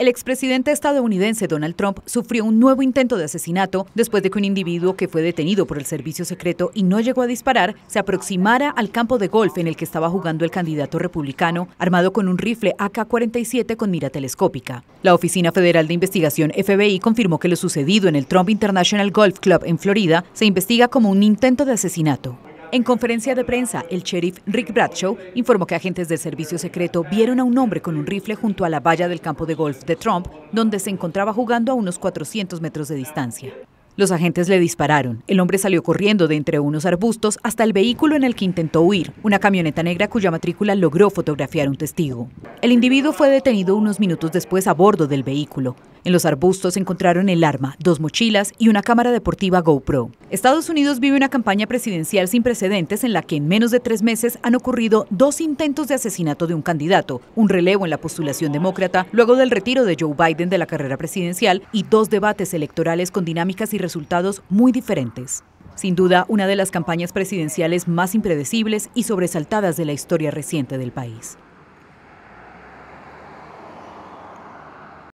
El expresidente estadounidense Donald Trump sufrió un nuevo intento de asesinato después de que un individuo que fue detenido por el servicio secreto y no llegó a disparar se aproximara al campo de golf en el que estaba jugando el candidato republicano, armado con un rifle AK-47 con mira telescópica. La Oficina Federal de Investigación FBI confirmó que lo sucedido en el Trump International Golf Club en Florida se investiga como un intento de asesinato. En conferencia de prensa, el sheriff Rick Bradshaw informó que agentes del servicio secreto vieron a un hombre con un rifle junto a la valla del campo de golf de Trump, donde se encontraba jugando a unos 400 metros de distancia. Los agentes le dispararon. El hombre salió corriendo de entre unos arbustos hasta el vehículo en el que intentó huir, una camioneta negra cuya matrícula logró fotografiar un testigo. El individuo fue detenido unos minutos después a bordo del vehículo. En los arbustos encontraron el arma, dos mochilas y una cámara deportiva GoPro. Estados Unidos vive una campaña presidencial sin precedentes en la que en menos de tres meses han ocurrido dos intentos de asesinato de un candidato, un relevo en la postulación demócrata luego del retiro de Joe Biden de la carrera presidencial y dos debates electorales con dinámicas y resultados muy diferentes. Sin duda, una de las campañas presidenciales más impredecibles y sobresaltadas de la historia reciente del país.